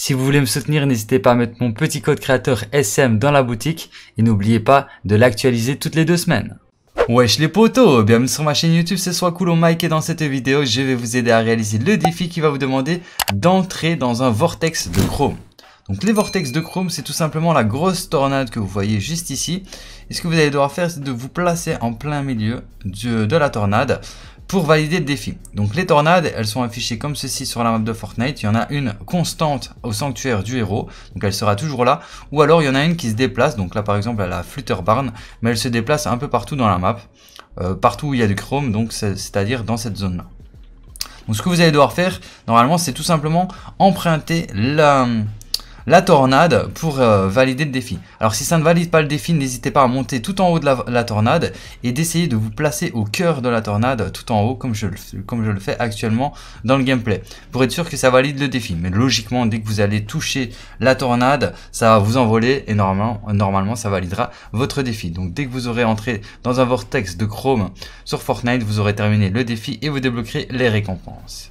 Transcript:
Si vous voulez me soutenir, n'hésitez pas à mettre mon petit code créateur SM dans la boutique et n'oubliez pas de l'actualiser toutes les deux semaines. Wesh les potos, bienvenue sur ma chaîne YouTube, c'est soit cool Mike et dans cette vidéo, je vais vous aider à réaliser le défi qui va vous demander d'entrer dans un vortex de chrome. Donc les vortex de chrome, c'est tout simplement la grosse tornade que vous voyez juste ici. Et ce que vous allez devoir faire, c'est de vous placer en plein milieu de, la tornade pour valider le défi. Donc les tornades, elles sont affichées comme ceci sur la map de Fortnite. Il y en a une constante au sanctuaire du héros, donc elle sera toujours là. Ou alors il y en a une qui se déplace, donc là par exemple elle a Flutter Barn, mais elle se déplace un peu partout dans la map, euh, partout où il y a du chrome, donc c'est-à-dire dans cette zone-là. Donc ce que vous allez devoir faire, normalement, c'est tout simplement emprunter la, la tornade pour euh, valider le défi. Alors si ça ne valide pas le défi, n'hésitez pas à monter tout en haut de la, tornade et d'essayer de vous placer au cœur de la tornade tout en haut comme je, comme je le fais actuellement dans le gameplay pour être sûr que ça valide le défi. Mais logiquement, dès que vous allez toucher la tornade, ça va vous envoler et normalement ça validera votre défi. Donc dès que vous aurez entré dans un vortex de chrome sur Fortnite, vous aurez terminé le défi et vous débloquerez les récompenses.